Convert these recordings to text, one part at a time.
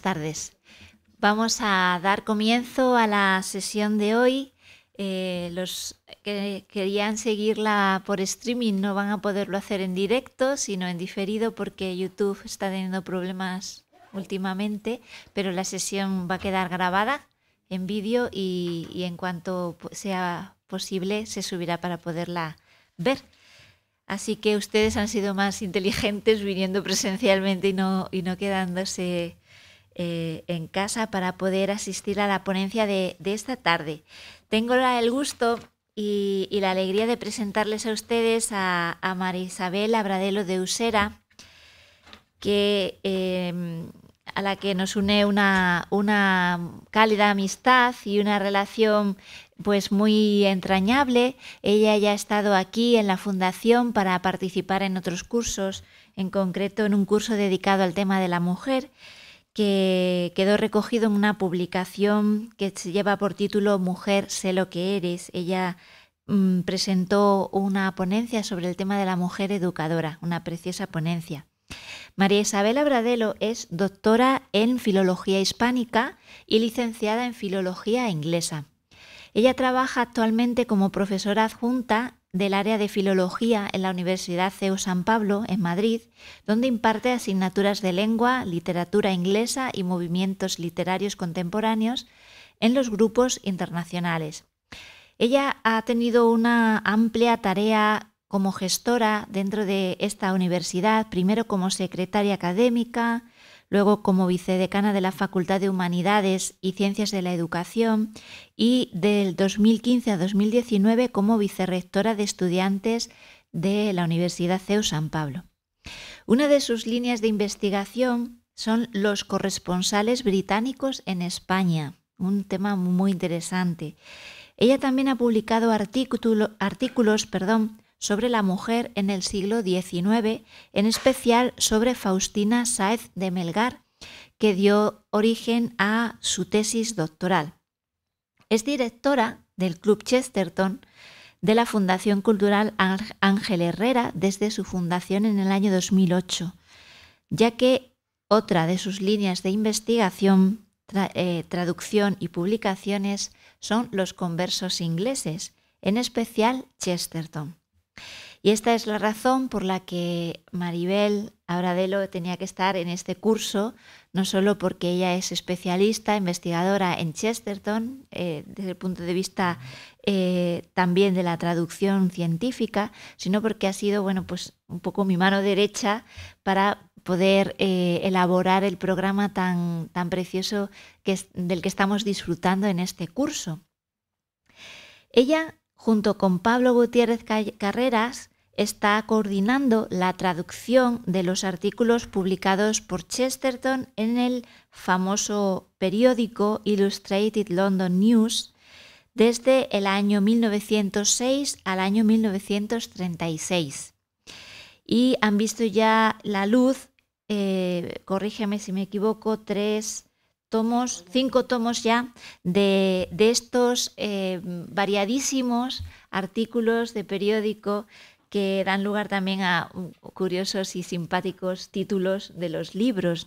tardes. Vamos a dar comienzo a la sesión de hoy. Eh, los que querían seguirla por streaming no van a poderlo hacer en directo, sino en diferido porque YouTube está teniendo problemas últimamente, pero la sesión va a quedar grabada en vídeo y, y en cuanto sea posible se subirá para poderla ver. Así que ustedes han sido más inteligentes viniendo presencialmente y no, y no quedándose eh, en casa para poder asistir a la ponencia de, esta tarde. Tengo el gusto y, la alegría de presentarles a ustedes a, María Isabel Abradelo de Usera, que, em, a la que nos une una, una, cálida amistad y una relación pues muy entrañable. Ella ya ha estado aquí en la Fundación para participar en otros cursos, en concreto en un curso dedicado al tema de la mujer que quedó recogido en una publicación que se lleva por título Mujer, sé lo que eres. Ella mm, presentó una ponencia sobre el tema de la mujer educadora, una preciosa ponencia. María Isabel Abradelo es doctora en Filología Hispánica y licenciada en Filología Inglesa. Ella trabaja actualmente como profesora adjunta del área de Filología en la Universidad CEU San Pablo, en Madrid, donde imparte asignaturas de lengua, literatura inglesa y movimientos literarios contemporáneos en los grupos internacionales. Ella ha tenido una amplia tarea como gestora dentro de esta universidad, primero como secretaria académica, luego como vicedecana de la Facultad de Humanidades y Ciencias de la Educación y del 2015 a 2019 como vicerrectora de estudiantes de la Universidad CEU San Pablo. Una de sus líneas de investigación son los corresponsales británicos en España, un tema muy interesante. Ella también ha publicado artículos perdón, sobre la mujer en el siglo XIX, en especial sobre Faustina Sáez de Melgar, que dio origen a su tesis doctoral. Es directora del Club Chesterton de la Fundación Cultural Ángel Herrera desde su fundación en el año 2008, ya que otra de sus líneas de investigación, eh, traducción y publicaciones son los conversos ingleses, en especial Chesterton. Y esta es la razón por la que Maribel Abradelo tenía que estar en este curso, no solo porque ella es especialista, investigadora en Chesterton, eh, desde el punto de vista eh, también de la traducción científica, sino porque ha sido bueno, pues, un poco mi mano derecha para poder eh, elaborar el programa tan, tan precioso que es, del que estamos disfrutando en este curso. Ella junto con Pablo Gutiérrez Carreras, está coordinando la traducción de los artículos publicados por Chesterton en el famoso periódico Illustrated London News desde el año 1906 al año 1936. Y han visto ya la luz, eh, corrígeme si me equivoco, tres tomos, cinco tomos ya de, estos eh, variadísimos artículos de periódico que dan lugar también a mm, curiosos y simpáticos títulos de los libros.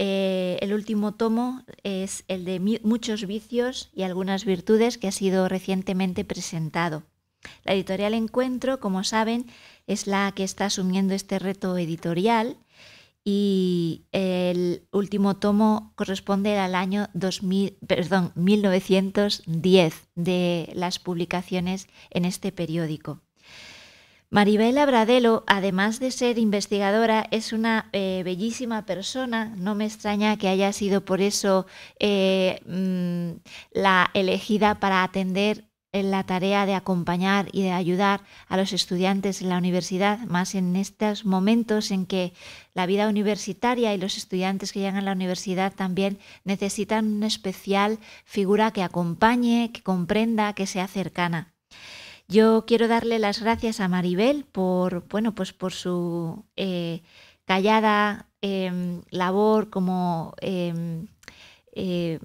Eh, el último tomo es el de Muchos vicios y algunas virtudes que ha sido recientemente presentado. La editorial Encuentro, como saben, es la que está asumiendo este reto editorial y el último tomo corresponde al año 2000, perdón, 1910 de las publicaciones en este periódico. Maribel Bradelo, además de ser investigadora, es una eh, bellísima persona. No me extraña que haya sido por eso eh, mm, la elegida para atender en la tarea de acompañar y de ayudar a los estudiantes en la universidad, más en estos momentos en que la vida universitaria y los estudiantes que llegan a la universidad también necesitan una especial figura que acompañe, que comprenda, que sea cercana. Yo quiero darle las gracias a Maribel por, bueno, pues por su eh, callada em, labor como em, eh,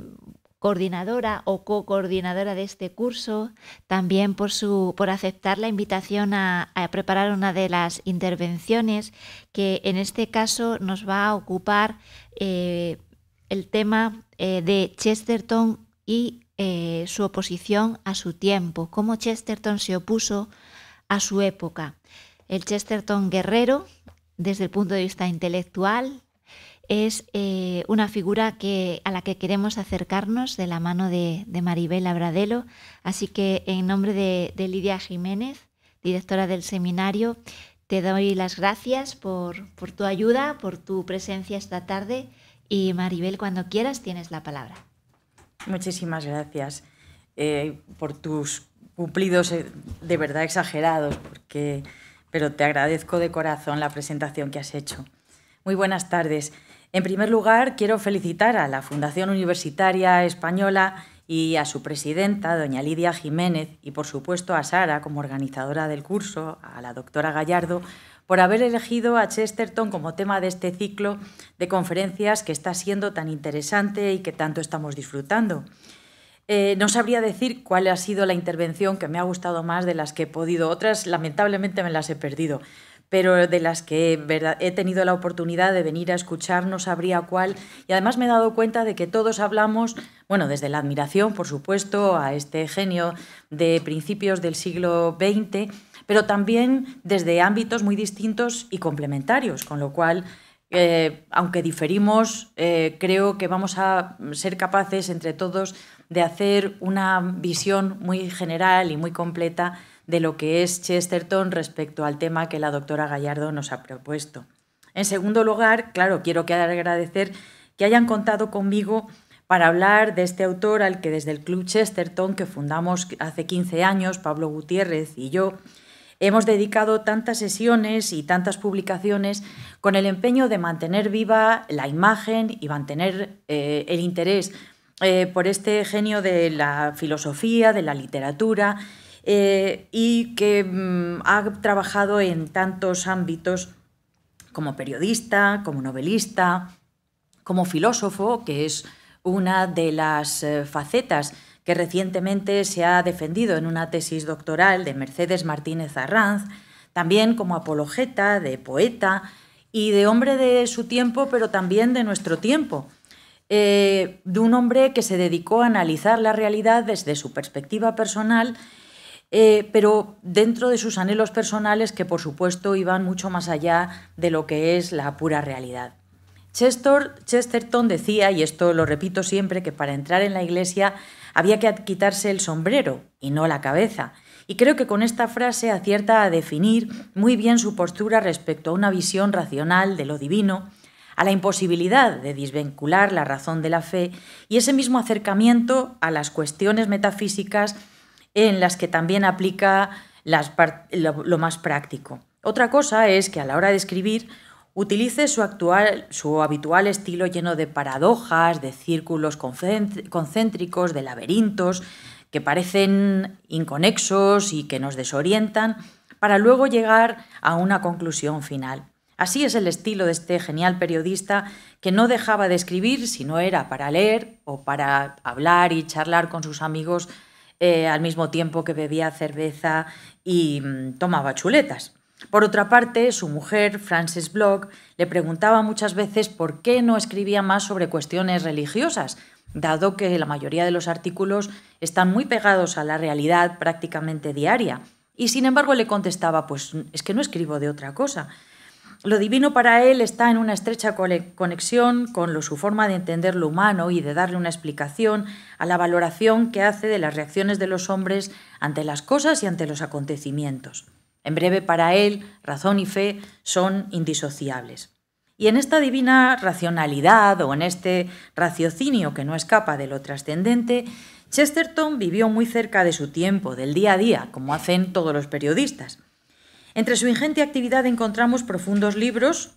coordinadora o co-coordinadora de este curso, también por, su, por aceptar la invitación a, preparar una de las intervenciones que en este caso nos va a ocupar eh, el tema eh, de Chesterton y eh, su oposición a su tiempo, cómo Chesterton se opuso a su época. El Chesterton guerrero, desde el punto de vista intelectual, es eh, una figura que, a la que queremos acercarnos de la mano de, Maribel Abradelo. Así que en nombre de, Lidia Jiménez, directora del seminario, te doy las gracias por, tu ayuda, por tu presencia esta tarde y Maribel, cuando quieras, tienes la palabra. Muchísimas gracias eh, por tus cumplidos eh, de verdad exagerados, porque, pero te agradezco de corazón la presentación que has hecho. Muy buenas tardes. En primer lugar, quiero felicitar a la Fundación Universitaria Española y a su presidenta, doña Lidia Jiménez, y por supuesto a Sara, como organizadora del curso, a la doctora Gallardo, por haber elegido a Chesterton como tema de este ciclo de conferencias que está siendo tan interesante y que tanto estamos disfrutando. Eh, no sabría decir cuál ha sido la intervención que me ha gustado más de las que he podido. Otras, lamentablemente, me las he perdido pero de las que he tenido la oportunidad de venir a escuchar, no sabría cuál. Y además me he dado cuenta de que todos hablamos, bueno, desde la admiración, por supuesto, a este genio de principios del siglo XX, pero también desde ámbitos muy distintos y complementarios, con lo cual... Eh, aunque diferimos, eh, creo que vamos a ser capaces entre todos de hacer una visión muy general y muy completa de lo que es Chesterton respecto al tema que la doctora Gallardo nos ha propuesto. En segundo lugar, claro, quiero agradecer que hayan contado conmigo para hablar de este autor al que desde el Club Chesterton, que fundamos hace 15 años, Pablo Gutiérrez y yo, hemos dedicado tantas sesiones y tantas publicaciones con el empeño de mantener viva la imagen y mantener eh, el interés eh, por este genio de la filosofía, de la literatura eh, y que mm, ha trabajado en tantos ámbitos como periodista, como novelista, como filósofo, que es una de las eh, facetas que recientemente se ha defendido en una tesis doctoral de Mercedes Martínez Arranz, también como apologeta, de poeta y de hombre de su tiempo, pero también de nuestro tiempo, eh, de un hombre que se dedicó a analizar la realidad desde su perspectiva personal eh, pero dentro de sus anhelos personales que por supuesto iban mucho más allá de lo que es la pura realidad. Chesterton decía, y esto lo repito siempre, que para entrar en la iglesia había que quitarse el sombrero y no la cabeza. Y creo que con esta frase acierta a definir muy bien su postura respecto a una visión racional de lo divino, a la imposibilidad de desvincular la razón de la fe y ese mismo acercamiento a las cuestiones metafísicas en las que también aplica lo, más práctico. Otra cosa es que a la hora de escribir utilice su, actual, su habitual estilo lleno de paradojas, de círculos concéntricos, de laberintos, que parecen inconexos y que nos desorientan, para luego llegar a una conclusión final. Así es el estilo de este genial periodista que no dejaba de escribir si no era para leer o para hablar y charlar con sus amigos eh, al mismo tiempo que bebía cerveza y mm, tomaba chuletas. Por otra parte, su mujer, Frances Block, le preguntaba muchas veces por qué no escribía más sobre cuestiones religiosas, dado que la mayoría de los artículos están muy pegados a la realidad prácticamente diaria. Y sin embargo le contestaba, pues es que no escribo de otra cosa. Lo divino para él está en una estrecha conexión con lo, su forma de entender lo humano y de darle una explicación a la valoración que hace de las reacciones de los hombres ante las cosas y ante los acontecimientos. En breve, para él, razón y fe son indisociables. Y en esta divina racionalidad o en este raciocinio que no escapa de lo trascendente, Chesterton vivió muy cerca de su tiempo, del día a día, como hacen todos los periodistas. Entre su ingente actividad encontramos profundos libros,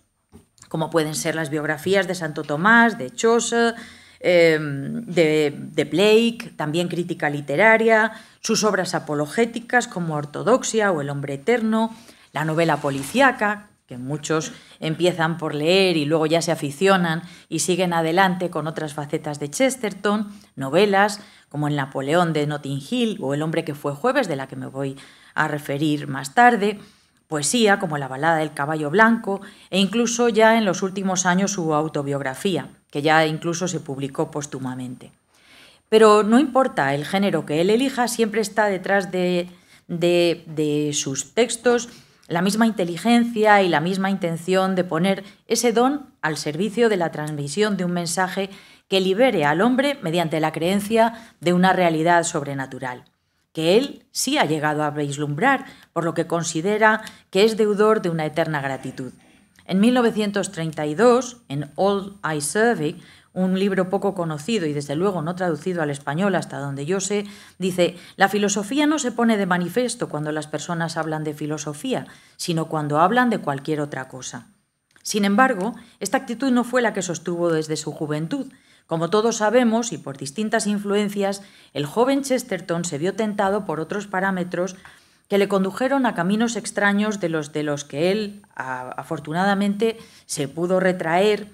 como pueden ser las biografías de Santo Tomás, de Chaucer, em, de, de, Blake, también crítica literaria, sus obras apologéticas como Ortodoxia o El hombre eterno, la novela policíaca, que muchos empiezan por leer y luego ya se aficionan y siguen adelante con otras facetas de Chesterton, novelas como El Napoleón de Notting Hill o El hombre que fue jueves, de la que me voy a referir más tarde poesía como La balada del caballo blanco e incluso ya en los últimos años su autobiografía, que ya incluso se publicó póstumamente. Pero no importa el género que él elija, siempre está detrás de, de sus textos la misma inteligencia y la misma intención de poner ese don al servicio de la transmisión de un mensaje que libere al hombre mediante la creencia de una realidad sobrenatural que él sí ha llegado a vislumbrar, por lo que considera que es deudor de una eterna gratitud. En 1932, en All I Survey, un libro poco conocido y desde luego no traducido al español hasta donde yo sé, dice, la filosofía no se pone de manifiesto cuando las personas hablan de filosofía, sino cuando hablan de cualquier otra cosa. Sin embargo, esta actitud no fue la que sostuvo desde su juventud, como todos sabemos, y por distintas influencias, el joven Chesterton se vio tentado por otros parámetros que le condujeron a caminos extraños de los de los que él afortunadamente se pudo retraer,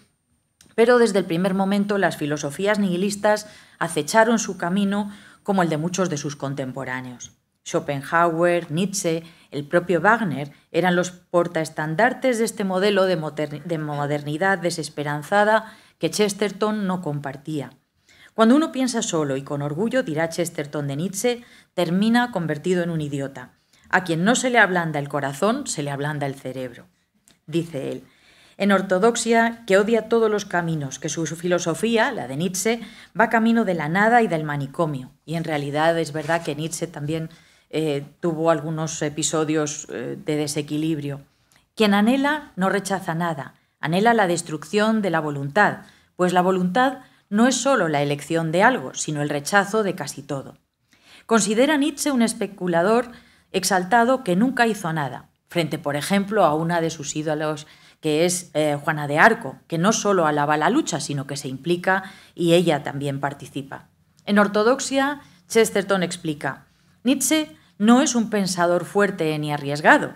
pero desde el primer momento las filosofías nihilistas acecharon su camino como el de muchos de sus contemporáneos. Schopenhauer, Nietzsche, el propio Wagner eran los portaestandartes de este modelo de, de modernidad desesperanzada que Chesterton no compartía. Cuando uno piensa solo y con orgullo, dirá Chesterton de Nietzsche, termina convertido en un idiota. A quien no se le ablanda el corazón, se le ablanda el cerebro. Dice él, en ortodoxia, que odia todos los caminos, que su filosofía, la de Nietzsche, va camino de la nada y del manicomio. Y en realidad es verdad que Nietzsche también eh, tuvo algunos episodios eh, de desequilibrio. Quien anhela no rechaza nada, anhela la destrucción de la voluntad, pues la voluntad no es solo la elección de algo, sino el rechazo de casi todo. Considera Nietzsche un especulador exaltado que nunca hizo nada, frente, por ejemplo, a una de sus ídolos que es eh, Juana de Arco, que no solo alaba la lucha, sino que se implica y ella también participa. En Ortodoxia, Chesterton explica, Nietzsche no es un pensador fuerte ni arriesgado,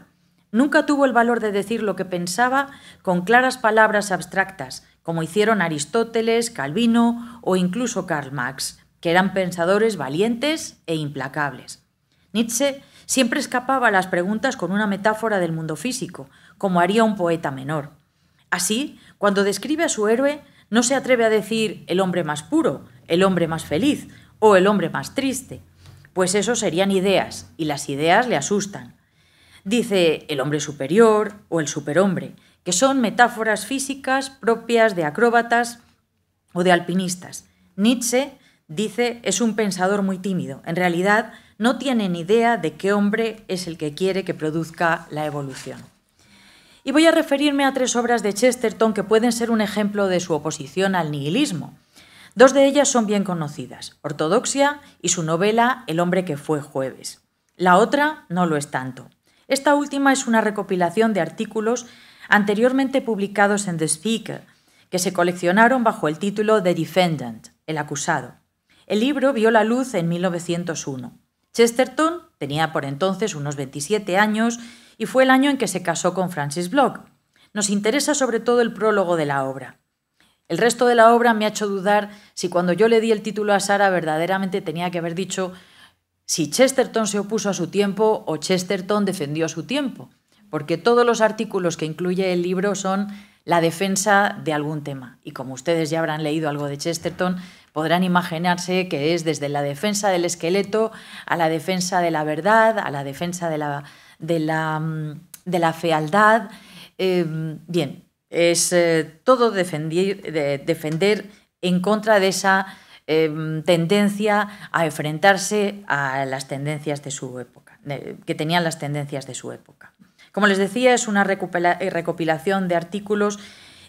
Nunca tuvo el valor de decir lo que pensaba con claras palabras abstractas, como hicieron Aristóteles, Calvino o incluso Karl Marx, que eran pensadores valientes e implacables. Nietzsche siempre escapaba a las preguntas con una metáfora del mundo físico, como haría un poeta menor. Así, cuando describe a su héroe, no se atreve a decir el hombre más puro, el hombre más feliz o el hombre más triste, pues eso serían ideas, y las ideas le asustan. Dice el hombre superior o el superhombre, que son metáforas físicas propias de acróbatas o de alpinistas. Nietzsche, dice, es un pensador muy tímido. En realidad, no tiene ni idea de qué hombre es el que quiere que produzca la evolución. Y voy a referirme a tres obras de Chesterton que pueden ser un ejemplo de su oposición al nihilismo. Dos de ellas son bien conocidas, Ortodoxia y su novela El hombre que fue jueves. La otra no lo es tanto. Esta última es una recopilación de artículos anteriormente publicados en The Speaker, que se coleccionaron bajo el título The Defendant, el acusado. El libro vio la luz en 1901. Chesterton tenía por entonces unos 27 años y fue el año en que se casó con Francis Block. Nos interesa sobre todo el prólogo de la obra. El resto de la obra me ha hecho dudar si cuando yo le di el título a Sara verdaderamente tenía que haber dicho si Chesterton se opuso a su tiempo o Chesterton defendió su tiempo, porque todos los artículos que incluye el libro son la defensa de algún tema. Y como ustedes ya habrán leído algo de Chesterton, podrán imaginarse que es desde la defensa del esqueleto a la defensa de la verdad, a la defensa de la, mm, fealdad. Em, bien, es eh, todo defender en contra de esa Em, tendencia a enfrentarse a las tendencias de su época, que tenían las tendencias de su época. Como les decía, es una eh, recopilación de artículos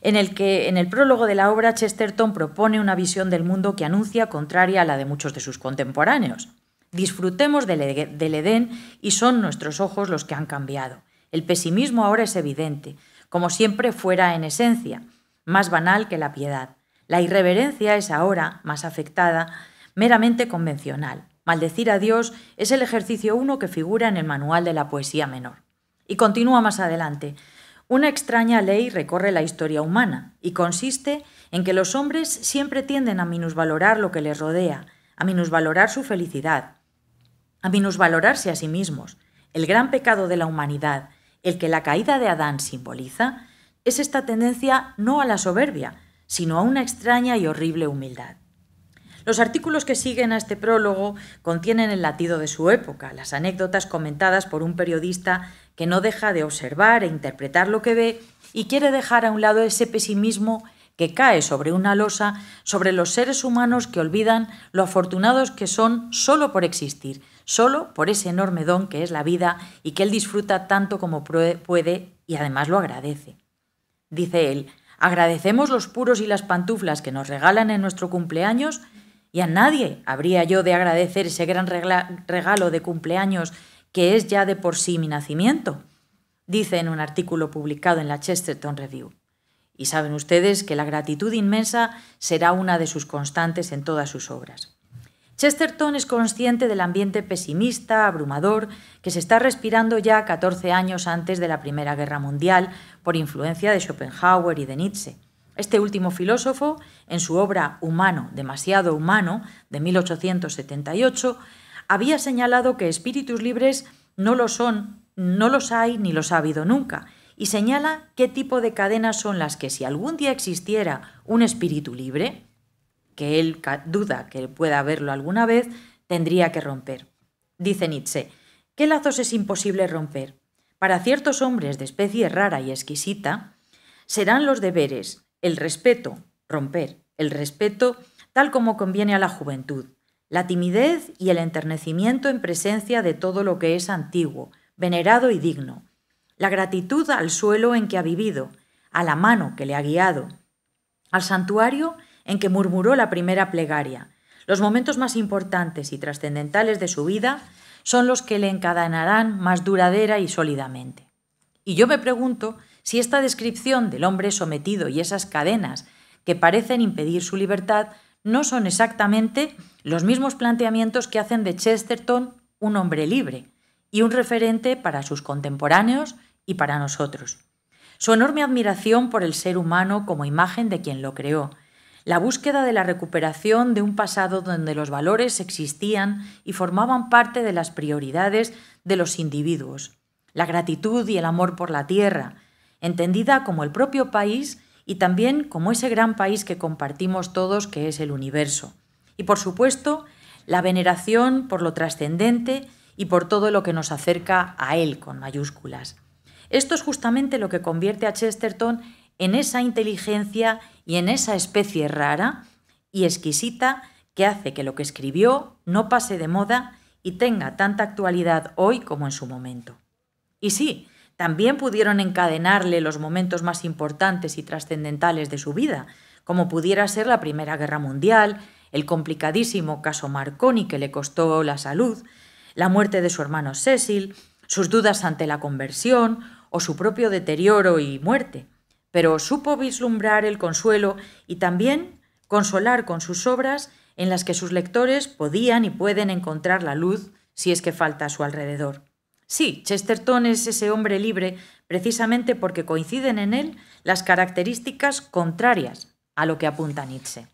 en el que en el prólogo de la obra Chesterton propone una visión del mundo que anuncia contraria a la de muchos de sus contemporáneos. Disfrutemos del Edén y son nuestros ojos los que han cambiado. El pesimismo ahora es evidente, como siempre fuera en esencia, más banal que la piedad. La irreverencia es ahora, más afectada, meramente convencional. Maldecir a Dios es el ejercicio uno que figura en el manual de la poesía menor. Y continúa más adelante. Una extraña ley recorre la historia humana y consiste en que los hombres siempre tienden a minusvalorar lo que les rodea, a minusvalorar su felicidad, a minusvalorarse a sí mismos. El gran pecado de la humanidad, el que la caída de Adán simboliza, es esta tendencia no a la soberbia, sino a una extraña y horrible humildad. Los artículos que siguen a este prólogo contienen el latido de su época, las anécdotas comentadas por un periodista que no deja de observar e interpretar lo que ve y quiere dejar a un lado ese pesimismo que cae sobre una losa sobre los seres humanos que olvidan lo afortunados que son solo por existir, solo por ese enorme don que es la vida y que él disfruta tanto como puede y además lo agradece. Dice él, Agradecemos los puros y las pantuflas que nos regalan en nuestro cumpleaños y a nadie habría yo de agradecer ese gran regalo de cumpleaños que es ya de por sí mi nacimiento, dice en un artículo publicado en la Chesterton Review. Y saben ustedes que la gratitud inmensa será una de sus constantes en todas sus obras. Chesterton es consciente del ambiente pesimista, abrumador, que se está respirando ya 14 años antes de la Primera Guerra Mundial por influencia de Schopenhauer y de Nietzsche. Este último filósofo, en su obra Humano, demasiado humano, de 1878, había señalado que espíritus libres no lo son, no los hay ni los ha habido nunca, y señala qué tipo de cadenas son las que si algún día existiera un espíritu libre, que él duda que pueda verlo alguna vez, tendría que romper. Dice Nietzsche, ¿qué lazos es imposible romper? Para ciertos hombres de especie rara y exquisita, serán los deberes, el respeto, romper, el respeto tal como conviene a la juventud, la timidez y el enternecimiento en presencia de todo lo que es antiguo, venerado y digno, la gratitud al suelo en que ha vivido, a la mano que le ha guiado, al santuario en que murmuró la primera plegaria. Los momentos más importantes y trascendentales de su vida son los que le encadenarán más duradera y sólidamente. Y yo me pregunto si esta descripción del hombre sometido y esas cadenas que parecen impedir su libertad no son exactamente los mismos planteamientos que hacen de Chesterton un hombre libre y un referente para sus contemporáneos y para nosotros. Su enorme admiración por el ser humano como imagen de quien lo creó la búsqueda de la recuperación de un pasado donde los valores existían y formaban parte de las prioridades de los individuos, la gratitud y el amor por la tierra, entendida como el propio país y también como ese gran país que compartimos todos que es el universo. Y por supuesto, la veneración por lo trascendente y por todo lo que nos acerca a él con mayúsculas. Esto es justamente lo que convierte a Chesterton en esa inteligencia y en esa especie rara y exquisita que hace que lo que escribió no pase de moda y tenga tanta actualidad hoy como en su momento. Y sí, también pudieron encadenarle los momentos más importantes y trascendentales de su vida, como pudiera ser la Primera Guerra Mundial, el complicadísimo caso Marconi que le costó la salud, la muerte de su hermano Cecil, sus dudas ante la conversión o su propio deterioro y muerte pero supo vislumbrar el consuelo y también consolar con sus obras en las que sus lectores podían y pueden encontrar la luz si es que falta a su alrededor. Sí, Chesterton es ese hombre libre precisamente porque coinciden en él las características contrarias a lo que apunta Nietzsche.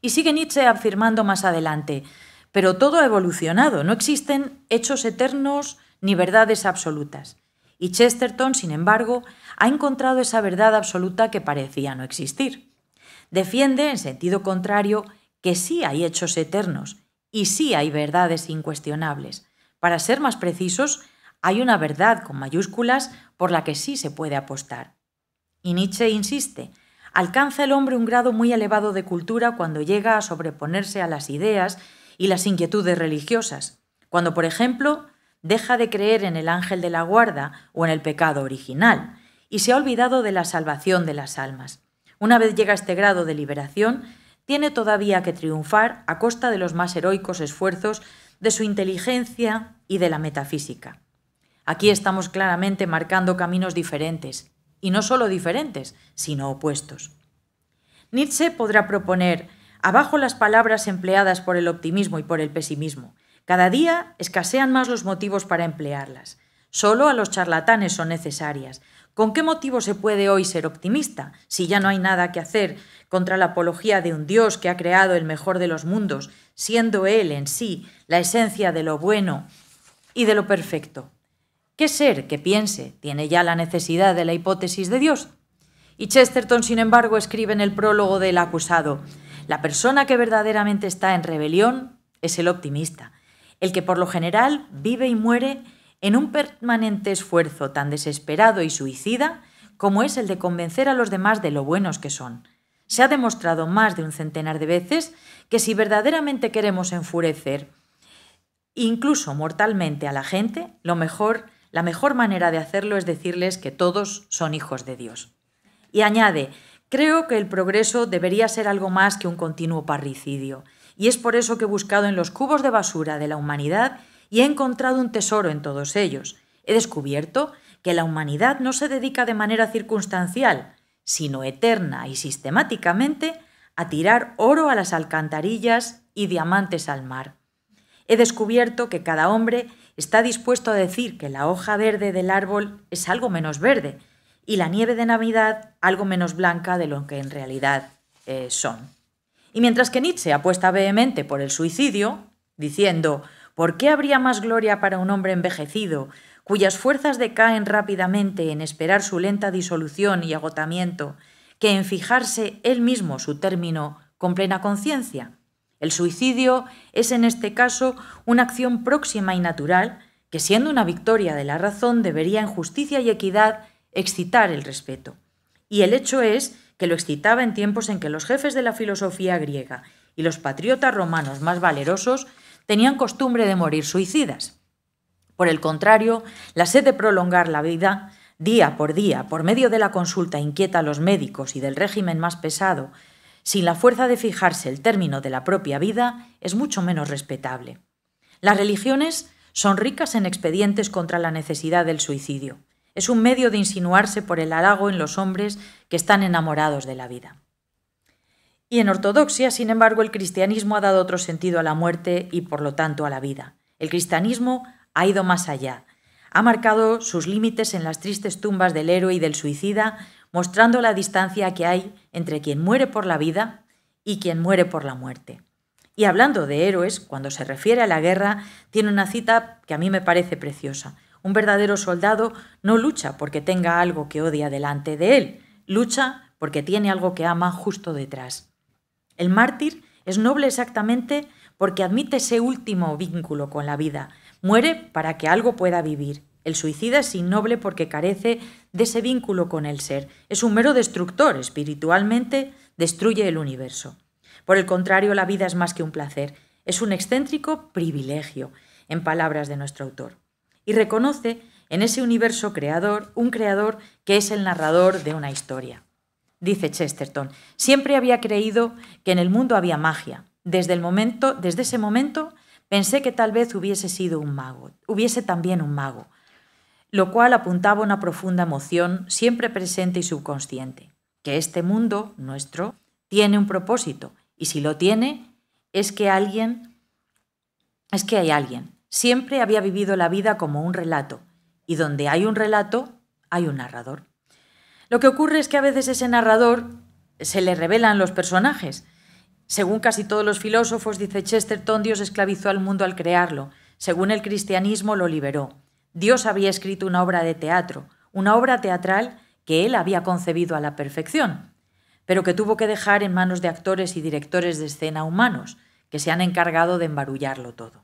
Y sigue Nietzsche afirmando más adelante, pero todo ha evolucionado, no existen hechos eternos ni verdades absolutas y Chesterton, sin embargo, ha encontrado esa verdad absoluta que parecía no existir. Defiende, en sentido contrario, que sí hay hechos eternos y sí hay verdades incuestionables. Para ser más precisos, hay una verdad con mayúsculas por la que sí se puede apostar. Y Nietzsche insiste, alcanza el hombre un grado muy elevado de cultura cuando llega a sobreponerse a las ideas y las inquietudes religiosas, cuando, por ejemplo, deja de creer en el ángel de la guarda o en el pecado original y se ha olvidado de la salvación de las almas. Una vez llega a este grado de liberación, tiene todavía que triunfar a costa de los más heroicos esfuerzos de su inteligencia y de la metafísica. Aquí estamos claramente marcando caminos diferentes, y no solo diferentes, sino opuestos. Nietzsche podrá proponer abajo las palabras empleadas por el optimismo y por el pesimismo, cada día escasean más los motivos para emplearlas. Solo a los charlatanes son necesarias. ¿Con qué motivo se puede hoy ser optimista si ya no hay nada que hacer contra la apología de un Dios que ha creado el mejor de los mundos, siendo Él en sí la esencia de lo bueno y de lo perfecto? ¿Qué ser que piense tiene ya la necesidad de la hipótesis de Dios? Y Chesterton, sin embargo, escribe en el prólogo del acusado, la persona que verdaderamente está en rebelión es el optimista, el que por lo general vive y muere en un permanente esfuerzo tan desesperado y suicida como es el de convencer a los demás de lo buenos que son. Se ha demostrado más de un centenar de veces que si verdaderamente queremos enfurecer incluso mortalmente a la gente, lo mejor, la mejor manera de hacerlo es decirles que todos son hijos de Dios. Y añade, creo que el progreso debería ser algo más que un continuo parricidio y es por eso que he buscado en los cubos de basura de la humanidad y he encontrado un tesoro en todos ellos. He descubierto que la humanidad no se dedica de manera circunstancial, sino eterna y sistemáticamente a tirar oro a las alcantarillas y diamantes al mar. He descubierto que cada hombre está dispuesto a decir que la hoja verde del árbol es algo menos verde y la nieve de Navidad algo menos blanca de lo que en realidad eh, son. Y mientras que Nietzsche apuesta vehemente por el suicidio, diciendo, ¿por qué habría más gloria para un hombre envejecido, cuyas fuerzas decaen rápidamente en esperar su lenta disolución y agotamiento, que en fijarse él mismo su término con plena conciencia? El suicidio es en este caso una acción próxima y natural que siendo una victoria de la razón debería en justicia y equidad excitar el respeto. Y el hecho es que lo excitaba en tiempos en que los jefes de la filosofía griega y los patriotas romanos más valerosos tenían costumbre de morir suicidas. Por el contrario, la sed de prolongar la vida, día por día, por medio de la consulta inquieta a los médicos y del régimen más pesado, sin la fuerza de fijarse el término de la propia vida, es mucho menos respetable. Las religiones son ricas en expedientes contra la necesidad del suicidio. Es un medio de insinuarse por el halago en los hombres que están enamorados de la vida. Y en ortodoxia, sin embargo, el cristianismo ha dado otro sentido a la muerte y por lo tanto a la vida. El cristianismo ha ido más allá. Ha marcado sus límites en las tristes tumbas del héroe y del suicida, mostrando la distancia que hay entre quien muere por la vida y quien muere por la muerte. Y hablando de héroes, cuando se refiere a la guerra, tiene una cita que a mí me parece preciosa. Un verdadero soldado no lucha porque tenga algo que odia delante de él, lucha porque tiene algo que ama justo detrás. El mártir es noble exactamente porque admite ese último vínculo con la vida, muere para que algo pueda vivir. El suicida es innoble porque carece de ese vínculo con el ser, es un mero destructor, espiritualmente destruye el universo. Por el contrario, la vida es más que un placer, es un excéntrico privilegio, en palabras de nuestro autor y reconoce en ese universo creador un creador que es el narrador de una historia. Dice Chesterton, siempre había creído que en el mundo había magia. Desde, el momento, desde ese momento pensé que tal vez hubiese sido un mago, hubiese también un mago, lo cual apuntaba una profunda emoción siempre presente y subconsciente, que este mundo nuestro tiene un propósito y si lo tiene es que alguien es que hay alguien Siempre había vivido la vida como un relato, y donde hay un relato, hay un narrador. Lo que ocurre es que a veces ese narrador se le revelan los personajes. Según casi todos los filósofos, dice Chesterton, Dios esclavizó al mundo al crearlo. Según el cristianismo, lo liberó. Dios había escrito una obra de teatro, una obra teatral que él había concebido a la perfección, pero que tuvo que dejar en manos de actores y directores de escena humanos, que se han encargado de embarullarlo todo.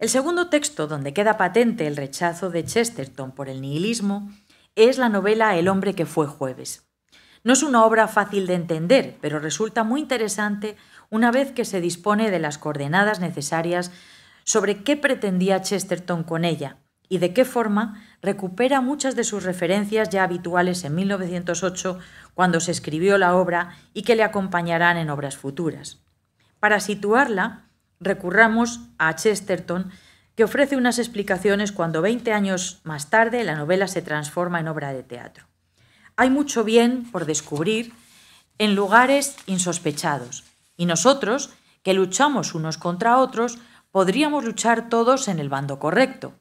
El segundo texto donde queda patente el rechazo de Chesterton por el nihilismo es la novela El hombre que fue jueves. No es una obra fácil de entender, pero resulta muy interesante una vez que se dispone de las coordenadas necesarias sobre qué pretendía Chesterton con ella y de qué forma recupera muchas de sus referencias ya habituales en 1908 cuando se escribió la obra y que le acompañarán en obras futuras. Para situarla, recurramos a Chesterton, que ofrece unas explicaciones cuando 20 años más tarde la novela se transforma en obra de teatro. Hay mucho bien por descubrir en lugares insospechados, y nosotros, que luchamos unos contra otros, podríamos luchar todos en el bando correcto.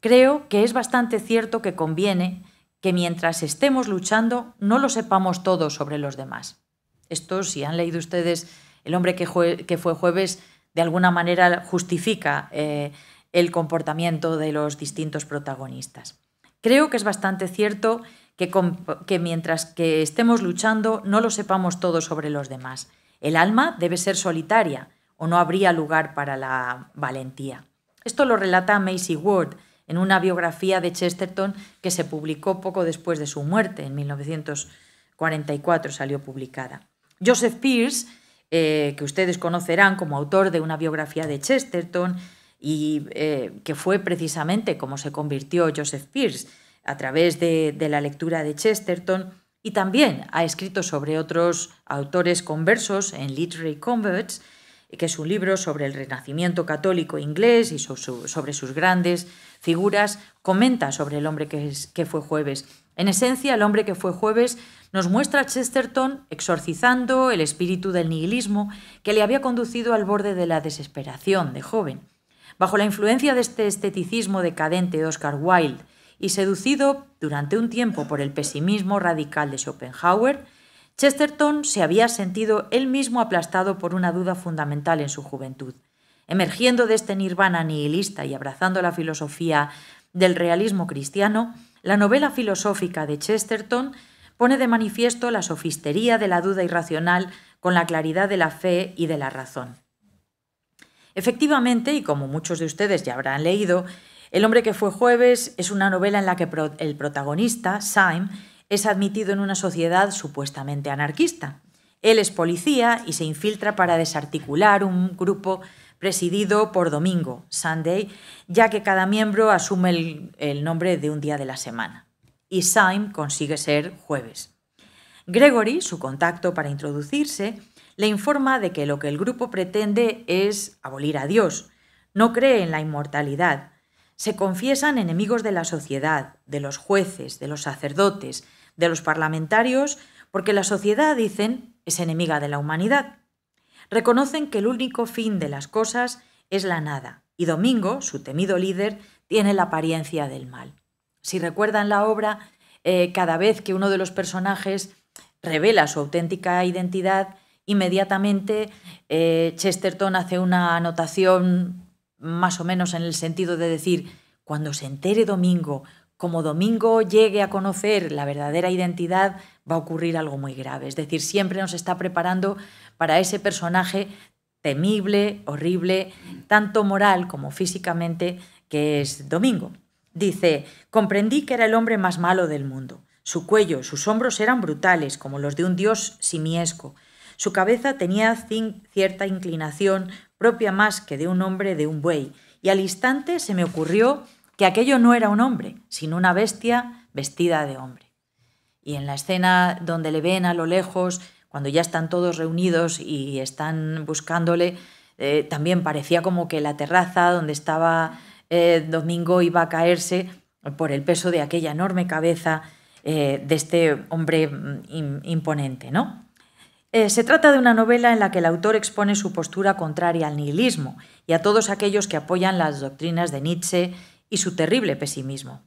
Creo que es bastante cierto que conviene que mientras estemos luchando no lo sepamos todos sobre los demás. Esto, si han leído ustedes El hombre que, que fue jueves, de alguna manera justifica eh, el comportamiento de los distintos protagonistas. Creo que es bastante cierto que, mientras que estemos luchando no lo sepamos todo sobre los demás. El alma debe ser solitaria o no habría lugar para la valentía. Esto lo relata Macy Ward en una biografía de Chesterton que se publicó poco después de su muerte, en 1944 salió publicada. Joseph Pierce eh, que ustedes conocerán como autor de una biografía de Chesterton y eh, que fue precisamente como se convirtió Joseph Pierce a través de, la lectura de Chesterton y también ha escrito sobre otros autores conversos en Literary Converts, que su libro sobre el renacimiento católico inglés y sobre sus grandes figuras, comenta sobre el hombre que fue jueves. En esencia, El hombre que fue jueves nos muestra a Chesterton exorcizando el espíritu del nihilismo que le había conducido al borde de la desesperación de joven. Bajo la influencia de este esteticismo decadente de Oscar Wilde y seducido durante un tiempo por el pesimismo radical de Schopenhauer, Chesterton se había sentido él mismo aplastado por una duda fundamental en su juventud. Emergiendo de este nirvana nihilista y abrazando la filosofía del realismo cristiano, la novela filosófica de Chesterton pone de manifiesto la sofistería de la duda irracional con la claridad de la fe y de la razón. Efectivamente, y como muchos de ustedes ya habrán leído, El hombre que fue jueves es una novela en la que el protagonista, Syme, es admitido en una sociedad supuestamente anarquista. Él es policía y se infiltra para desarticular un grupo presidido por domingo, Sunday, ya que cada miembro asume el, nombre de un día de la semana. Y Sime consigue ser jueves. Gregory, su contacto para introducirse, le informa de que lo que el grupo pretende es abolir a Dios. No cree en la inmortalidad. Se confiesan enemigos de la sociedad, de los jueces, de los sacerdotes, de los parlamentarios, porque la sociedad, dicen, es enemiga de la humanidad reconocen que el único fin de las cosas es la nada, y Domingo, su temido líder, tiene la apariencia del mal. Si recuerdan la obra, eh, cada vez que uno de los personajes revela su auténtica identidad, inmediatamente eh, Chesterton hace una anotación más o menos en el sentido de decir, cuando se entere Domingo, como Domingo llegue a conocer la verdadera identidad, va a ocurrir algo muy grave. Es decir, siempre nos está preparando para ese personaje temible, horrible, tanto moral como físicamente, que es Domingo. Dice, comprendí que era el hombre más malo del mundo. Su cuello, sus hombros eran brutales, como los de un dios simiesco. Su cabeza tenía cierta inclinación propia más que de un hombre de un buey, y al instante se me ocurrió que aquello no era un hombre, sino una bestia vestida de hombre. Y en la escena donde le ven a lo lejos, cuando ya están todos reunidos y están buscándole, eh, también parecía como que la terraza donde estaba eh, Domingo iba a caerse por el peso de aquella enorme cabeza eh, de este hombre mm, imponente, ¿no? se trata de una novela en la que el autor expone su postura contraria al nihilismo y a todos aquellos que apoyan las doctrinas de Nietzsche y su terrible pesimismo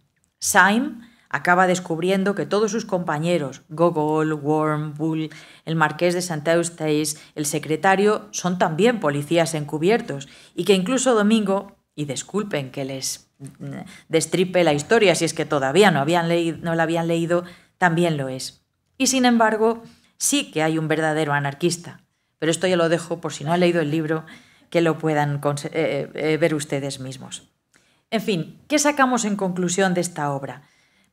acaba descubriendo que todos sus compañeros, Gogol, Worm, Bull, el marqués de Santa Eustace, el secretario, son también policías encubiertos y que incluso Domingo, y disculpen que les mm, destripe la historia si es que todavía no, no la habían leído, también lo es. Y sin embargo, sí que hay un verdadero anarquista. Pero esto ya lo dejo por si no ha leído el libro, que lo puedan eh, eh, ver ustedes mismos. En fin, ¿qué sacamos en conclusión de esta obra?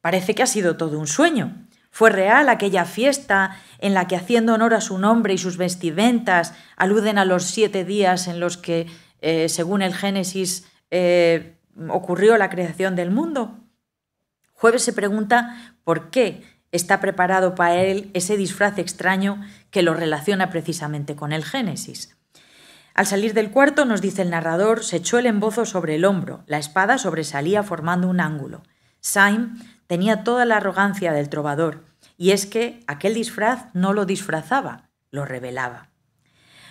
Parece que ha sido todo un sueño. Fue real aquella fiesta en la que, haciendo honor a su nombre y sus vestimentas, aluden a los siete días en los que, eh, según el Génesis, eh, ocurrió la creación del mundo. Jueves se pregunta por qué está preparado para él ese disfraz extraño que lo relaciona precisamente con el Génesis. Al salir del cuarto, nos dice el narrador, se echó el embozo sobre el hombro, la espada sobresalía formando un ángulo tenía toda la arrogancia del trovador, y es que aquel disfraz no lo disfrazaba, lo revelaba.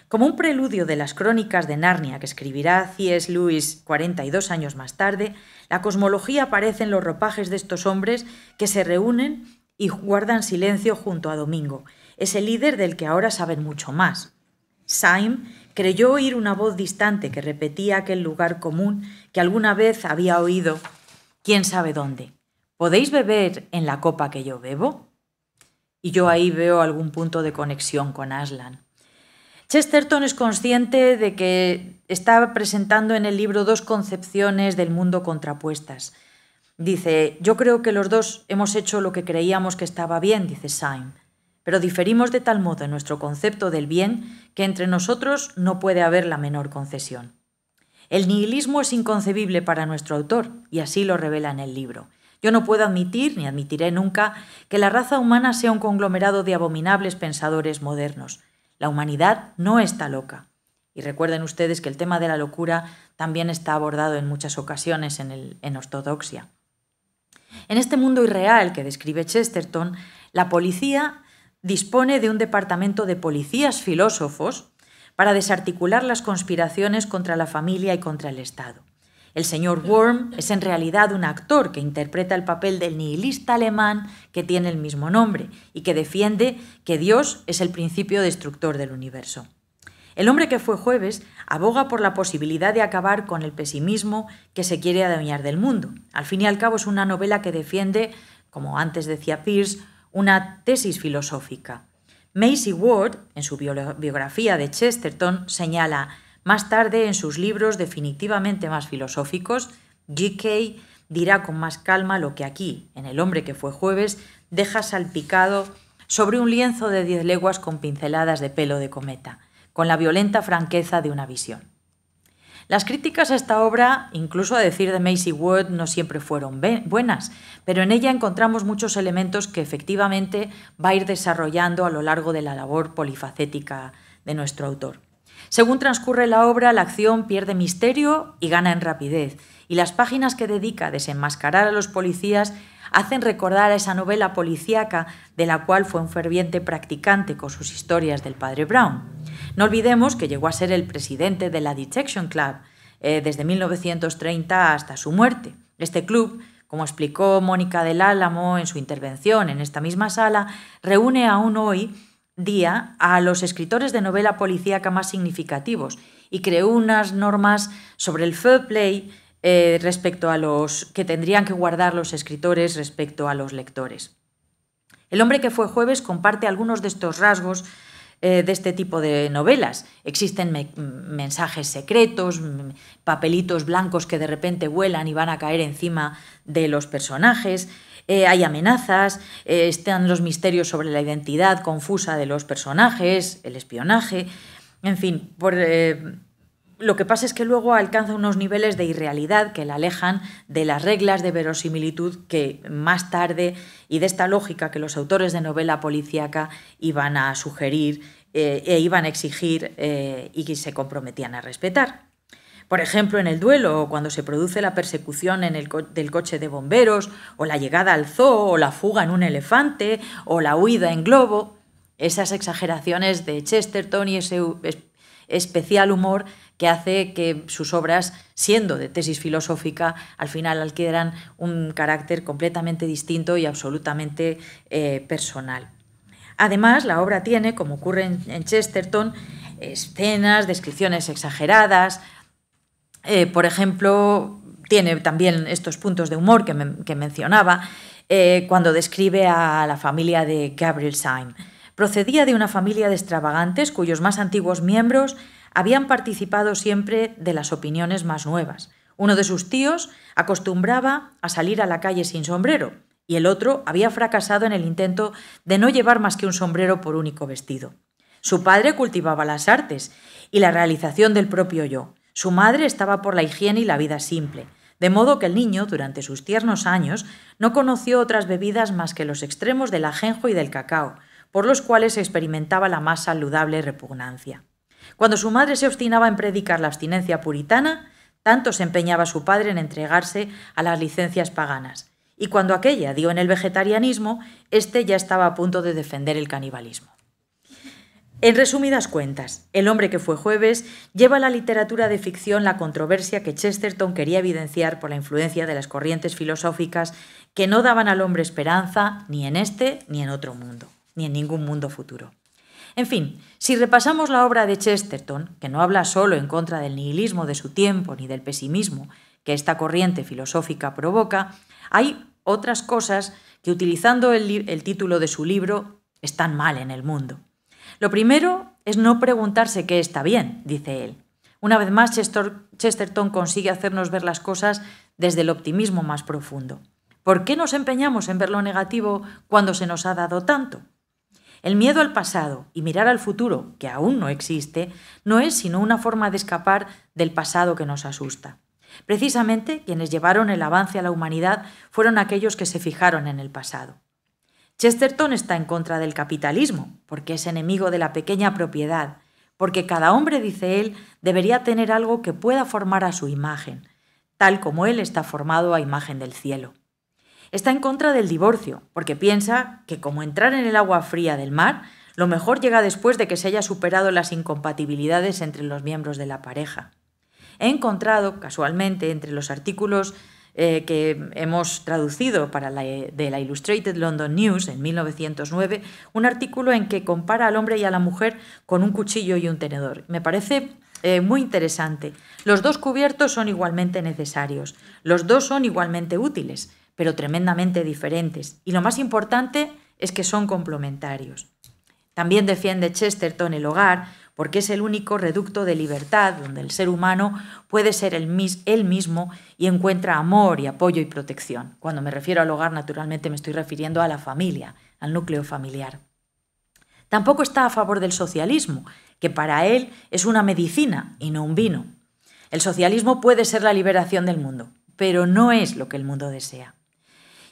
Como un preludio de las crónicas de Narnia que escribirá C.S. Lewis 42 años más tarde, la cosmología aparece en los ropajes de estos hombres que se reúnen y guardan silencio junto a Domingo. Es el líder del que ahora saben mucho más. Saim creyó oír una voz distante que repetía aquel lugar común que alguna vez había oído quién sabe dónde. ¿podéis beber en la copa que yo bebo? Y yo ahí veo algún punto de conexión con Aslan. Chesterton es consciente de que está presentando en el libro dos concepciones del mundo contrapuestas. Dice, yo creo que los dos hemos hecho lo que creíamos que estaba bien, dice Syme, pero diferimos de tal modo en nuestro concepto del bien que entre nosotros no puede haber la menor concesión. El nihilismo es inconcebible para nuestro autor, y así lo revela en el libro. Yo no puedo admitir, ni admitiré nunca, que la raza humana sea un conglomerado de abominables pensadores modernos. La humanidad no está loca. Y recuerden ustedes que el tema de la locura también está abordado en muchas ocasiones en, el, ortodoxia. En este mundo irreal que describe Chesterton, la policía dispone de un departamento de policías filósofos para desarticular las conspiraciones contra la familia y contra el Estado. El señor Worm es en realidad un actor que interpreta el papel del nihilista alemán que tiene el mismo nombre y que defiende que Dios es el principio destructor del universo. El hombre que fue jueves aboga por la posibilidad de acabar con el pesimismo que se quiere adueñar del mundo. Al fin y al cabo es una novela que defiende, como antes decía Pierce, una tesis filosófica. Maisie Ward, en su biografía de Chesterton, señala más tarde, en sus libros definitivamente más filosóficos, G.K. dirá con más calma lo que aquí, en El hombre que fue jueves, deja salpicado sobre un lienzo de diez leguas con pinceladas de pelo de cometa, con la violenta franqueza de una visión. Las críticas a esta obra, incluso a decir de Macy Wood, no siempre fueron buenas, pero en ella encontramos muchos elementos que efectivamente va a ir desarrollando a lo largo de la labor polifacética de nuestro autor. Según transcurre la obra, la acción pierde misterio y gana en rapidez, y las páginas que dedica a desenmascarar a los policías hacen recordar a esa novela policíaca de la cual fue un ferviente practicante con sus historias del padre Brown. No olvidemos que llegó a ser el presidente de la Detection Club eh, desde 1930 hasta su muerte. Este club, como explicó Mónica del Álamo en su intervención en esta misma sala, reúne aún hoy día a los escritores de novela policíaca más significativos y creó unas normas sobre el fair play eh, respecto a los que tendrían que guardar los escritores respecto a los lectores. El hombre que fue jueves comparte algunos de estos rasgos eh, de este tipo de novelas. Existen mensajes secretos, papelitos blancos que de repente vuelan y van a caer encima de los personajes, eh, hay amenazas, eh, están los misterios sobre la identidad confusa de los personajes, el espionaje, en fin, eh, lo que pasa es que luego alcanza unos niveles de irrealidad que la alejan de las reglas de verosimilitud que más tarde y de esta lógica que los autores de novela policíaca iban a sugerir e iban a exigir y que se comprometían a respetar. Por ejemplo, en el duelo, o cuando se produce la persecución en el del coche de bomberos, o la llegada al zoo, o la fuga en un elefante, o la huida en globo. Esas exageraciones de Chesterton y ese especial humor que hace que sus obras, siendo de tesis filosófica, al final adquieran un carácter completamente distinto y absolutamente eh, personal. Además, la obra tiene, como ocurre en Chesterton, escenas, descripciones exageradas, eh, por ejemplo, tiene también estos puntos de humor que, mencionaba eh, cuando describe a la familia de Gabriel Syme. Procedía de una familia de extravagantes cuyos más antiguos miembros habían participado siempre de las opiniones más nuevas. Uno de sus tíos acostumbraba a salir a la calle sin sombrero y el otro había fracasado en el intento de no llevar más que un sombrero por único vestido. Su padre cultivaba las artes y la realización del propio yo. Su madre estaba por la higiene y la vida simple, de modo que el niño, durante sus tiernos años, no conoció otras bebidas más que los extremos del ajenjo y del cacao, por los cuales se experimentaba la más saludable repugnancia. Cuando su madre se obstinaba en predicar la abstinencia puritana, tanto se empeñaba su padre en entregarse a las licencias paganas, y cuando aquella dio en el vegetarianismo, éste ya estaba a punto de defender el canibalismo. En resumidas cuentas, El hombre que fue jueves lleva a la literatura de ficción la controversia que Chesterton quería evidenciar por la influencia de las corrientes filosóficas que no daban al hombre esperanza ni en este ni en otro mundo, ni en ningún mundo futuro. En fin, si repasamos la obra de Chesterton, que no habla solo en contra del nihilismo de su tiempo ni del pesimismo que esta corriente filosófica provoca, hay otras cosas que utilizando el, el título de su libro están mal en el mundo. Lo primero es no preguntarse qué está bien, dice él. Una vez más, Chesterton consigue hacernos ver las cosas desde el optimismo más profundo. ¿Por qué nos empeñamos en ver lo negativo cuando se nos ha dado tanto? El miedo al pasado y mirar al futuro, que aún no existe, no es sino una forma de escapar del pasado que nos asusta. Precisamente quienes llevaron el avance a la humanidad fueron aquellos que se fijaron en el pasado. Chesterton está en contra del capitalismo, porque es enemigo de la pequeña propiedad, porque cada hombre, dice él, debería tener algo que pueda formar a su imagen, tal como él está formado a imagen del cielo. Está en contra del divorcio, porque piensa que como entrar en el agua fría del mar, lo mejor llega después de que se haya superado las incompatibilidades entre los miembros de la pareja. He encontrado, casualmente, entre los artículos eh, que hemos traducido para la, de la Illustrated London News en 1909, un artículo en que compara al hombre y a la mujer con un cuchillo y un tenedor. Me parece eh, muy interesante. Los dos cubiertos son igualmente necesarios, los dos son igualmente útiles, pero tremendamente diferentes. Y lo más importante es que son complementarios. También defiende Chesterton el hogar porque es el único reducto de libertad donde el ser humano puede ser él, mismo y encuentra amor y apoyo y protección. Cuando me refiero al hogar, naturalmente me estoy refiriendo a la familia, al núcleo familiar. Tampoco está a favor del socialismo, que para él es una medicina y no un vino. El socialismo puede ser la liberación del mundo, pero no es lo que el mundo desea.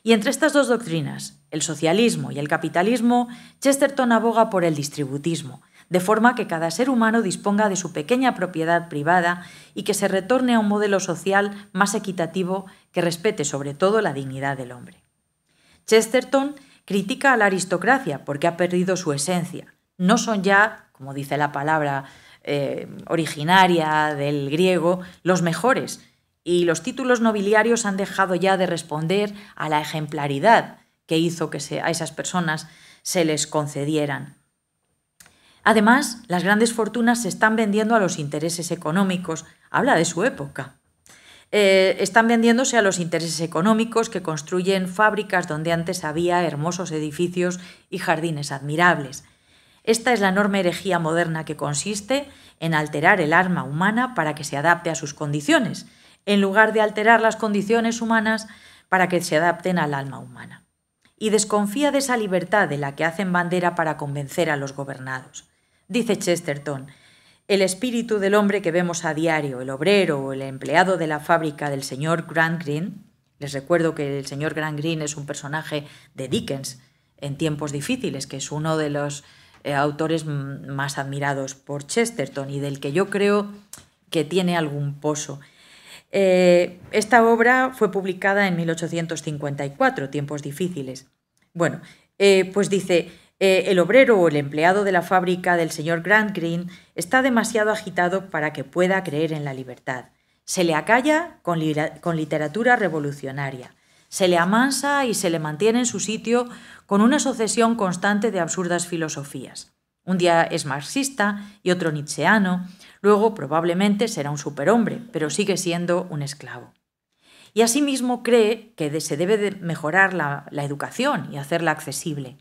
Y entre estas dos doctrinas, el socialismo y el capitalismo, Chesterton aboga por el distributismo, de forma que cada ser humano disponga de su pequeña propiedad privada y que se retorne a un modelo social más equitativo que respete sobre todo la dignidad del hombre. Chesterton critica a la aristocracia porque ha perdido su esencia. No son ya, como dice la palabra eh, originaria del griego, los mejores, y los títulos nobiliarios han dejado ya de responder a la ejemplaridad que hizo que a esas personas se les concedieran. Además, las grandes fortunas se están vendiendo a los intereses económicos. Habla de su época. Eh, están vendiéndose a los intereses económicos que construyen fábricas donde antes había hermosos edificios y jardines admirables. Esta es la enorme herejía moderna que consiste en alterar el arma humana para que se adapte a sus condiciones, en lugar de alterar las condiciones humanas para que se adapten al alma humana. Y desconfía de esa libertad de la que hacen bandera para convencer a los gobernados. Dice Chesterton, el espíritu del hombre que vemos a diario, el obrero o el empleado de la fábrica del señor Grant Green, les recuerdo que el señor Grant Green es un personaje de Dickens en tiempos difíciles, que es uno de los eh, autores más admirados por Chesterton y del que yo creo que tiene algún pozo. Eh, esta obra fue publicada en 1854, tiempos difíciles. Bueno, eh, pues dice, eh, el obrero o el empleado de la fábrica del señor Grant Green está demasiado agitado para que pueda creer en la libertad. Se le acalla con, literatura revolucionaria. Se le amansa y se le mantiene en su sitio con una sucesión constante de absurdas filosofías. Un día es marxista y otro nietzscheano, luego probablemente será un superhombre, pero sigue siendo un esclavo. Y asimismo cree que se debe mejorar la educación y hacerla accesible.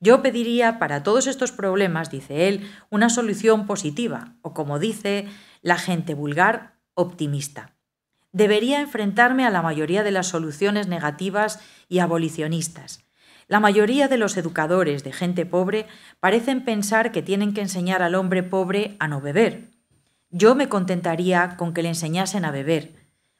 Yo pediría para todos estos problemas, dice él, una solución positiva, o como dice la gente vulgar, optimista. Debería enfrentarme a la mayoría de las soluciones negativas y abolicionistas. La mayoría de los educadores de gente pobre parecen pensar que tienen que enseñar al hombre pobre a no beber. Yo me contentaría con que le enseñasen a beber,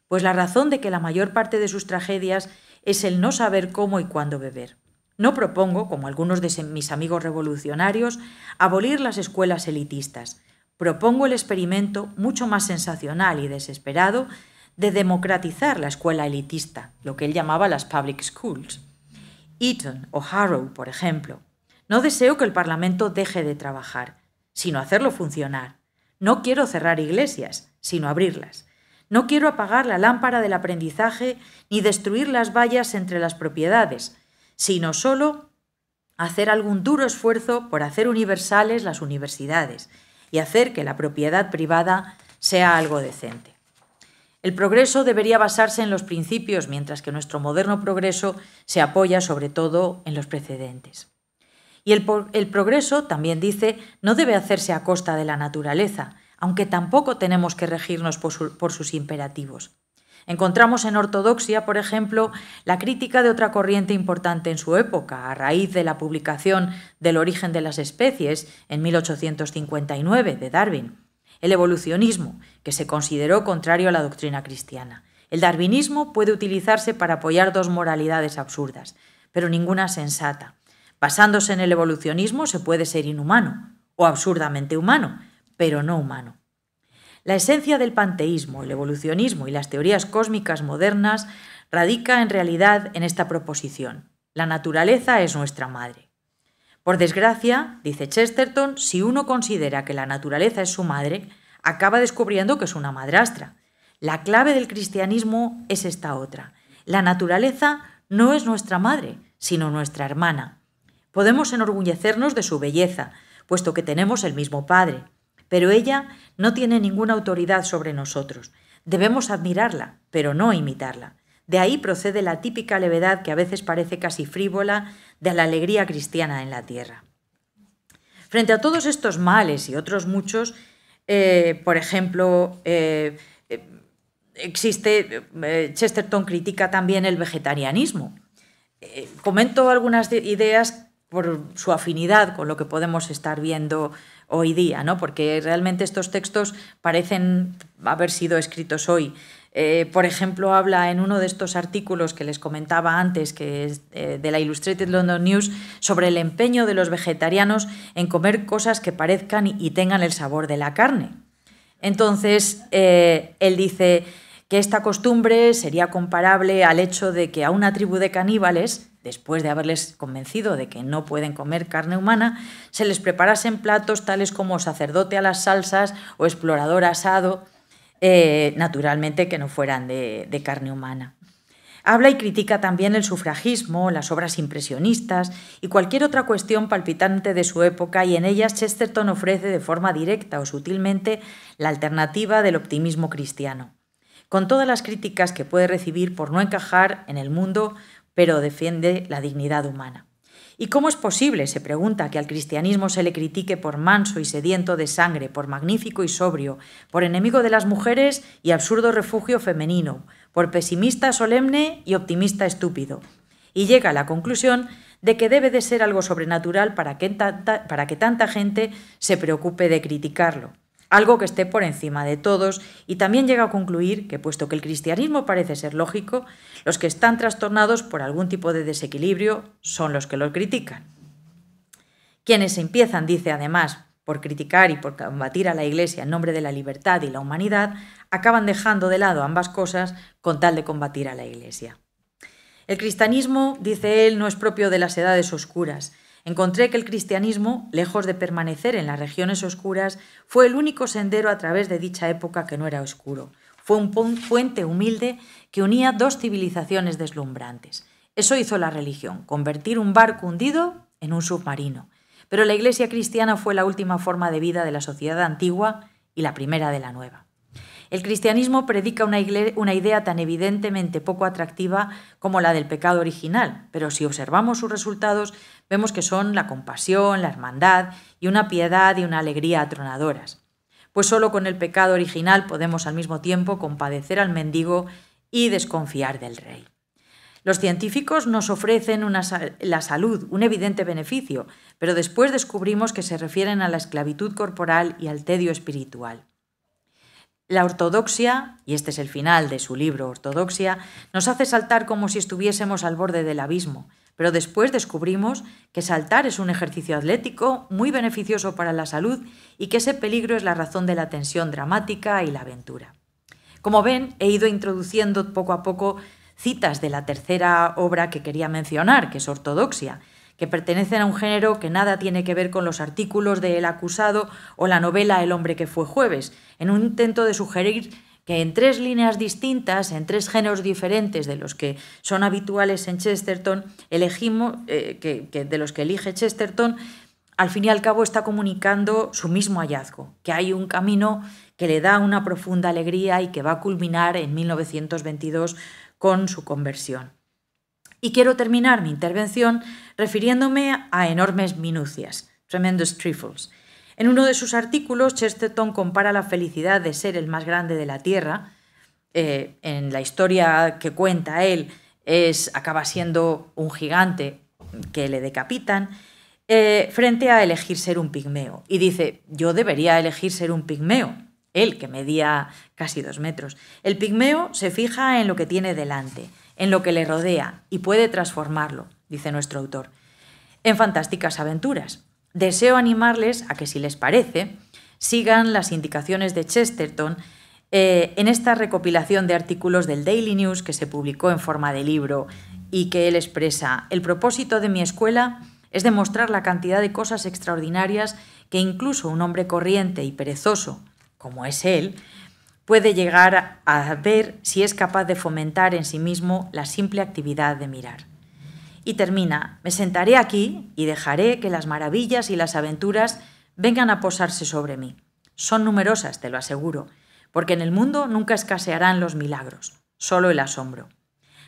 pues la razón de que la mayor parte de sus tragedias es el no saber cómo y cuándo beber. No propongo, como algunos de mis amigos revolucionarios, abolir las escuelas elitistas. Propongo el experimento mucho más sensacional y desesperado de democratizar la escuela elitista, lo que él llamaba las public schools. Eton o Harrow, por ejemplo. No deseo que el Parlamento deje de trabajar, sino hacerlo funcionar. No quiero cerrar iglesias, sino abrirlas. No quiero apagar la lámpara del aprendizaje ni destruir las vallas entre las propiedades, sino solo hacer algún duro esfuerzo por hacer universales las universidades y hacer que la propiedad privada sea algo decente. El progreso debería basarse en los principios, mientras que nuestro moderno progreso se apoya sobre todo en los precedentes. Y el, progreso, también dice, no debe hacerse a costa de la naturaleza, aunque tampoco tenemos que regirnos por sus imperativos. Encontramos en Ortodoxia, por ejemplo, la crítica de otra corriente importante en su época, a raíz de la publicación del origen de las especies en 1859 de Darwin, el evolucionismo, que se consideró contrario a la doctrina cristiana. El darwinismo puede utilizarse para apoyar dos moralidades absurdas, pero ninguna sensata. Basándose en el evolucionismo se puede ser inhumano o absurdamente humano, pero no humano. La esencia del panteísmo, el evolucionismo y las teorías cósmicas modernas radica en realidad en esta proposición. La naturaleza es nuestra madre. Por desgracia, dice Chesterton, si uno considera que la naturaleza es su madre, acaba descubriendo que es una madrastra. La clave del cristianismo es esta otra. La naturaleza no es nuestra madre, sino nuestra hermana. Podemos enorgullecernos de su belleza, puesto que tenemos el mismo padre pero ella no tiene ninguna autoridad sobre nosotros. Debemos admirarla, pero no imitarla. De ahí procede la típica levedad que a veces parece casi frívola de la alegría cristiana en la tierra. Frente a todos estos males y otros muchos, eh, por ejemplo, eh, eh, existe, Chesterton critica también el vegetarianismo. comento algunas ideas por su afinidad con lo que podemos estar viendo hoy día, ¿no? porque realmente estos textos parecen haber sido escritos hoy. Eh, por ejemplo, habla en uno de estos artículos que les comentaba antes, que es eh, de la Illustrated London News, sobre el empeño de los vegetarianos en comer cosas que parezcan y tengan el sabor de la carne. Entonces, eh, él dice que esta costumbre sería comparable al hecho de que a una tribu de caníbales después de haberles convencido de que no pueden comer carne humana, se les preparasen platos tales como sacerdote a las salsas o explorador asado, eh, naturalmente que no fueran de, de carne humana. Habla y critica también el sufragismo, las obras impresionistas y cualquier otra cuestión palpitante de su época y en ellas Chesterton ofrece de forma directa o sutilmente la alternativa del optimismo cristiano, con todas las críticas que puede recibir por no encajar en el mundo pero defiende la dignidad humana. ¿Y cómo es posible, se pregunta, que al cristianismo se le critique por manso y sediento de sangre, por magnífico y sobrio, por enemigo de las mujeres y absurdo refugio femenino, por pesimista solemne y optimista estúpido? Y llega a la conclusión de que debe de ser algo sobrenatural para que tanta, para que tanta gente se preocupe de criticarlo algo que esté por encima de todos, y también llega a concluir que, puesto que el cristianismo parece ser lógico, los que están trastornados por algún tipo de desequilibrio son los que lo critican. Quienes empiezan, dice además, por criticar y por combatir a la Iglesia en nombre de la libertad y la humanidad, acaban dejando de lado ambas cosas con tal de combatir a la Iglesia. El cristianismo, dice él, no es propio de las edades oscuras, Encontré que el cristianismo, lejos de permanecer en las regiones oscuras, fue el único sendero a través de dicha época que no era oscuro. Fue un puente humilde que unía dos civilizaciones deslumbrantes. Eso hizo la religión, convertir un barco hundido en un submarino. Pero la iglesia cristiana fue la última forma de vida de la sociedad antigua y la primera de la nueva. El cristianismo predica una, una, idea tan evidentemente poco atractiva como la del pecado original, pero si observamos sus resultados vemos que son la compasión, la hermandad y una piedad y una alegría atronadoras. Pues solo con el pecado original podemos al mismo tiempo compadecer al mendigo y desconfiar del rey. Los científicos nos ofrecen la salud, un evidente beneficio, pero después descubrimos que se refieren a la esclavitud corporal y al tedio espiritual. La ortodoxia, y este es el final de su libro Ortodoxia, nos hace saltar como si estuviésemos al borde del abismo, pero después descubrimos que saltar es un ejercicio atlético muy beneficioso para la salud y que ese peligro es la razón de la tensión dramática y la aventura. Como ven, he ido introduciendo poco a poco citas de la tercera obra que quería mencionar, que es Ortodoxia, que pertenecen a un género que nada tiene que ver con los artículos de El acusado o la novela El hombre que fue jueves, en un intento de sugerir que en tres líneas distintas, en tres géneros diferentes de los que son habituales en Chesterton, elegimos, eh, de los que elige Chesterton, al fin y al cabo está comunicando su mismo hallazgo, que hay un camino que le da una profunda alegría y que va a culminar en 1922 con su conversión. Y quiero terminar mi intervención refiriéndome a enormes minucias, tremendous trifles. En uno de sus artículos, Chesterton compara la felicidad de ser el más grande de la Tierra, eh, en la historia que cuenta él, es, acaba siendo un gigante que le decapitan, eh, frente a elegir ser un pigmeo. Y dice, yo debería elegir ser un pigmeo, él que medía casi dos metros. El pigmeo se fija en lo que tiene delante, en lo que le rodea y puede transformarlo, dice nuestro autor, en fantásticas aventuras. Deseo animarles a que, si les parece, sigan las indicaciones de Chesterton eh, en esta recopilación de artículos del Daily News que se publicó en forma de libro y que él expresa, el propósito de mi escuela es demostrar la cantidad de cosas extraordinarias que incluso un hombre corriente y perezoso, como es él, puede llegar a ver si es capaz de fomentar en sí mismo la simple actividad de mirar. Y termina, me sentaré aquí y dejaré que las maravillas y las aventuras vengan a posarse sobre mí. Son numerosas, te lo aseguro, porque en el mundo nunca escasearán los milagros, solo el asombro.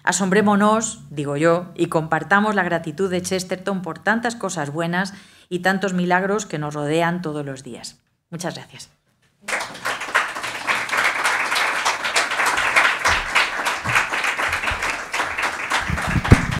Asombrémonos, digo yo, y compartamos la gratitud de Chesterton por tantas cosas buenas y tantos milagros que nos rodean todos los días. Muchas gracias.